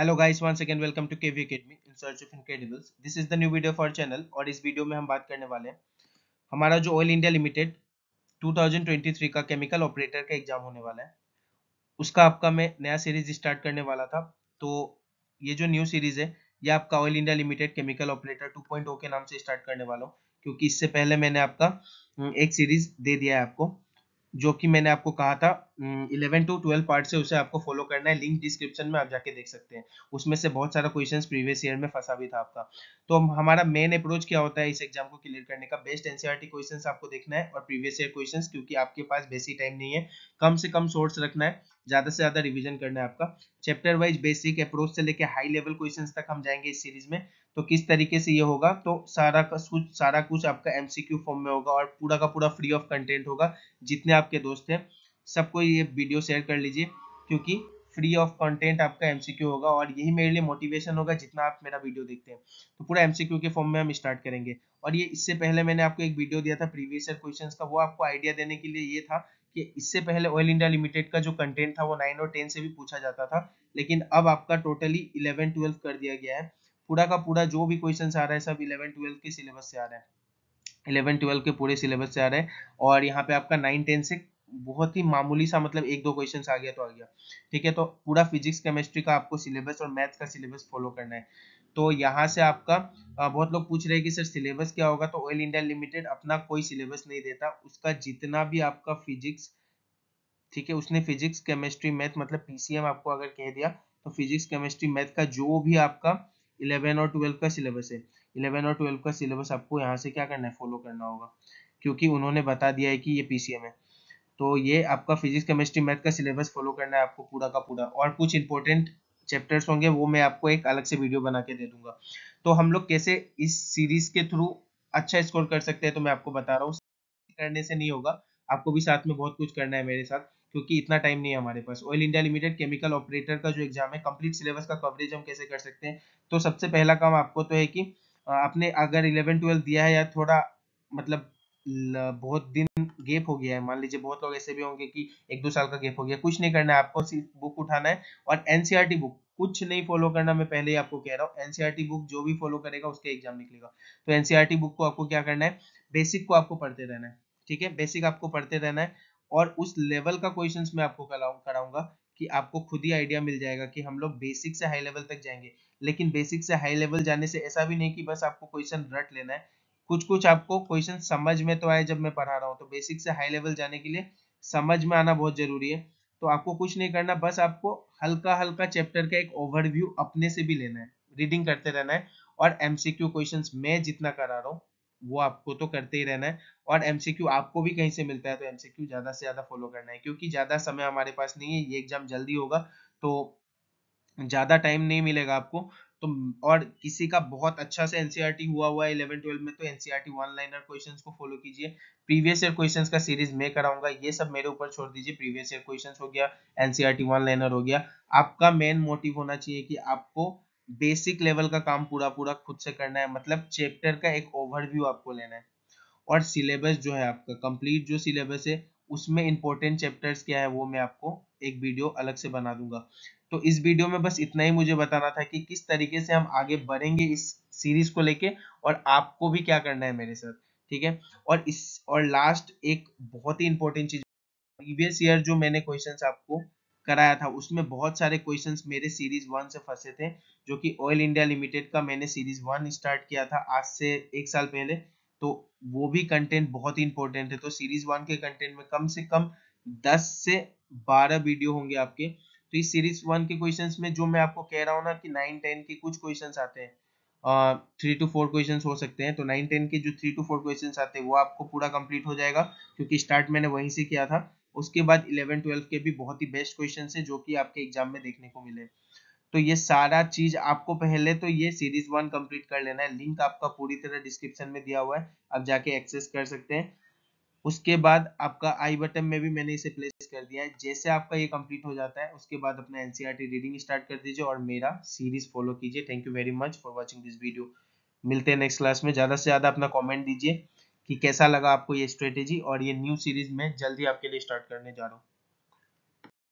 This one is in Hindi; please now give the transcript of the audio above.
hello guys once again welcome to KV academy in search of incredibles this is the new video for channel और इस वीडियो में हम बात करने वाले हैं हमारा जो ऑयल इंडिया लिमिटेड 2023 का केमिकल ऑपरेटर का एग्जाम होने वाला है उसका आपका मैं नया सीरीज स्टार्ट करने वाला था तो ये जो न्यू सीरीज है ये आपका oil India limited chemical operator two के नाम से स्टार्ट करने वाला हूँ क्योंकि इससे पहले मैंने आपका हम्म, एक सीरीज दे दिया है आपको जो कि मैंने आपको कहा था इलेवन टू ट्वेल्व पार्ट से उसे आपको फॉलो करना है लिंक डिस्क्रिप्शन में आप जाके देख सकते हैं उसमें से बहुत सारा क्वेश्चन प्रीवियस ईयर में फंसा भी था आपका तो हमारा मेन अप्रोच क्या होता है इस एग्जाम को क्लियर करने का बेस्ट एनसीआरटी क्वेश्चन आपको देखना है और प्रीवियस ईयर क्वेश्चन क्योंकि आपके पास बेसिक टाइम नहीं है कम से कम सोर्स रखना है ज्यादा से ज्यादा रिविजन करना है आपका चैप्टर वाइज बेसिक अप्रोच से लेकर हाई लेवल क्वेश्चन तक हम जाएंगे इस सीरीज में तो किस तरीके से ये होगा तो सारा कुछ सारा कुछ आपका एमसीक्यू फॉर्म में होगा और पूरा का पूरा फ्री ऑफ कंटेंट होगा जितने आपके दोस्त हैं सबको ये वीडियो शेयर कर लीजिए क्योंकि फ्री ऑफ कंटेंट आपका एमसीक्यू होगा और यही मेरे लिए मोटिवेशन होगा जितना आप मेरा वीडियो देखते हैं तो पूरा एमसीक्यू के फॉर्म में हम स्टार्ट करेंगे और ये इससे पहले मैंने आपको एक वीडियो दिया था प्रीवियस ईयर क्वेश्चंस का वो आपको आइडिया देने के लिए ये था कि इससे पहले ऑयल इंडिया लिमिटेड का जो कंटेंट था वो नाइन और टेन से भी पूछा जाता था लेकिन अब आपका टोटली इलेवन ट्वेल्व कर दिया गया है पूरा का पूरा जो भी क्वेश्चन आ रहा है सब इलेवन ट्वेल्व के सिलेबस से आ रहा है इलेवन ट्वेल्व के पूरे सिलेबस से आ रहे हैं और यहाँ पे आपका नाइन टेन से बहुत ही मामूली सा मतलब एक दो क्वेश्चन आ गया तो आ गया ठीक है तो पूरा फिजिक्स केमिस्ट्री का आपको सिलेबस और मैथ्स का सिलेबस फॉलो करना है तो यहाँ से आपका बहुत लोग पूछ रहे हैं कि सर सिलेबस क्या होगा तो ऑयल इंडिया लिमिटेड अपना कोई सिलेबस नहीं देता उसका जितना भी आपका फिजिक्स ठीक है उसने फिजिक्स केमिस्ट्री मैथ मतलब पीसीएम आपको अगर कह दिया तो फिजिक्स केमिस्ट्री मैथ का जो भी आपका इलेवन और ट्वेल्व का सिलेबस है इलेवन और ट्वेल्व का सिलेबस आपको यहाँ से क्या करना है फॉलो करना होगा क्योंकि उन्होंने बता दिया है कि ये पीसीएम है तो ये आपका फिजिक्स केमिस्ट्री मैथ का सिलेबस फॉलो करना है आपको पूरा का पूरा और कुछ इंपॉर्टेंट चैप्टर्स होंगे वो मैं आपको एक अलग से वीडियो बना के दे दूंगा तो हम लोग कैसे इस सीरीज के थ्रू अच्छा स्कोर कर सकते हैं तो मैं आपको बता रहा हूँ करने से नहीं होगा आपको भी साथ में बहुत कुछ करना है मेरे साथ क्योंकि इतना टाइम नहीं है हमारे पास oil India limited chemical operator का जो एग्जाम है कंप्लीट सिलेबस का कवरेज हम कैसे कर सकते हैं तो सबसे पहला काम आपको तो है कि आपने अगर इलेवन ट्वेल्व दिया है या थोड़ा मतलब बहुत दिन गेप हो गया है मान लीजिए बहुत लोग ऐसे भी होंगे कि एक दो साल का गेप हो गया कुछ नहीं करना है आपको बुक उठाना है और एनसीआरटी बुक e कुछ नहीं फॉलो करना मैं पहले ही आपको कह रहा हूँ एनसीआरटी बुक e जो भी फॉलो करेगा उसके एग्जाम निकलेगा तो एनसीआरटी बुक e को आपको क्या करना है बेसिक को आपको पढ़ते रहना है ठीक है बेसिक आपको पढ़ते रहना है और उस लेवल का क्वेश्चन मैं आपको कराऊंगा कि आपको खुद ही आइडिया मिल जाएगा कि हम लोग बेसिक से हाई लेवल तक जाएंगे लेकिन बेसिक से हाई लेवल जाने से ऐसा भी नहीं कि बस आपको क्वेश्चन रट लेना है कुछ कुछ आपको क्वेश्चन समझ में तो आए जब मैं पढ़ा रहा हूँ तो बेसिक से हाई लेवल जाने के लिए समझ में आना बहुत जरूरी है तो आपको कुछ नहीं करना बस आपको हल्का हल्का चैप्टर का एक ओवरव्यू अपने से भी लेना है रीडिंग करते रहना है और एमसीक्यू क्वेश्चन मैं जितना करा रहा हूँ वो आपको तो करते ही रहना है और एमसीक्यू आपको भी कहीं से मिलता है तो एमसीक्यू ज्यादा से ज्यादा फॉलो करना है क्योंकि ज्यादा समय हमारे पास नहीं है ये एग्जाम जल्दी होगा तो ज्यादा टाइम नहीं मिलेगा आपको तो और किसी का बहुत अच्छा से एनसीआर e हुआ हुआ है इलेवन ट्वेल्व में तो एनसीईआरटी वन लाइनर क्वेश्चन को फॉलो कीजिए प्रीवियस ईयर क्वेश्चन का सीरीज मैं कराऊंगा ये सब मेरे ऊपर छोड़ दीजिए प्रीवियस ईयर क्वेश्चन हो गया एनसीईआरटी वन लाइनर हो गया आपका मेन मोटिव होना चाहिए कि आपको बेसिक लेवल का काम पूरा पूरा खुद से करना है मतलब चैप्टर का एक ओवरव्यू आपको लेना है और सिलेबस जो है आपका कंप्लीट जो सिलेबस है उसमें इंपॉर्टेंट चैप्टर्स क्या है वो मैं आपको एक वीडियो अलग से बना दूंगा तो इस वीडियो में बस इतना ही मुझे बताना था कि किस तरीके से हम आगे बढ़ेंगे इस सीरीज को लेके और आपको भी क्या करना है मेरे साथ ठीक है और इस और लास्ट एक बहुत ही इंपॉर्टेंट चीज प्रीवियस ईयर जो मैंने क्वेश्चन आपको कराया था उसमें बहुत सारे क्वेश्चन मेरे सीरीज वन से फंसे थे जो कि ऑयल इंडिया लिमिटेड का मैंने सीरीज वन स्टार्ट किया था आज से एक साल पहले तो वो भी कंटेंट बहुत ही इंपॉर्टेंट है तो सीरीज वन के कंटेंट में कम से कम दस से बारह वीडियो होंगे आपके तो इस सीरीज वन के क्वेश्चंस में जो मैं आपको कह रहा हूँ ना कि नाइन टेन के कुछ क्वेश्चंस आते हैं थ्री टू फोर क्वेश्चंस हो सकते हैं तो नाइन टेन के जो थ्री टू फोर क्वेश्चन आते हैं वो आपको पूरा कम्प्लीट हो जाएगा क्योंकि स्टार्ट मैंने वहीं से किया था उसके बाद इलेवन ट्वेल्व के भी बहुत ही बेस्ट क्वेश्चन है जो कि आपके एग्जाम में देखने को मिले तो ये सारा चीज आपको पहले तो ये सीरीज वन कंप्लीट कर लेना है लिंक आपका पूरी तरह डिस्क्रिप्शन में दिया हुआ है आप जाके एक्सेस कर सकते हैं उसके बाद आपका आई बटन में भी मैंने इसे प्लेस कर दिया है जैसे आपका ये कंप्लीट हो जाता है उसके बाद अपना एनसीईआरटी रीडिंग स्टार्ट कर दीजिए और मेरा सीरीज फॉलो कीजिए thank you very much for watching this video मिलते हैं नेक्स्ट क्लास में ज़्यादा से ज़्यादा अपना कमेंट दीजिए कि कैसा लगा आपको ये स्ट्रेटेजी और ये न्यू सीरीज में जल्दी आपके लिए स्टार्ट करने जा रहा हूँ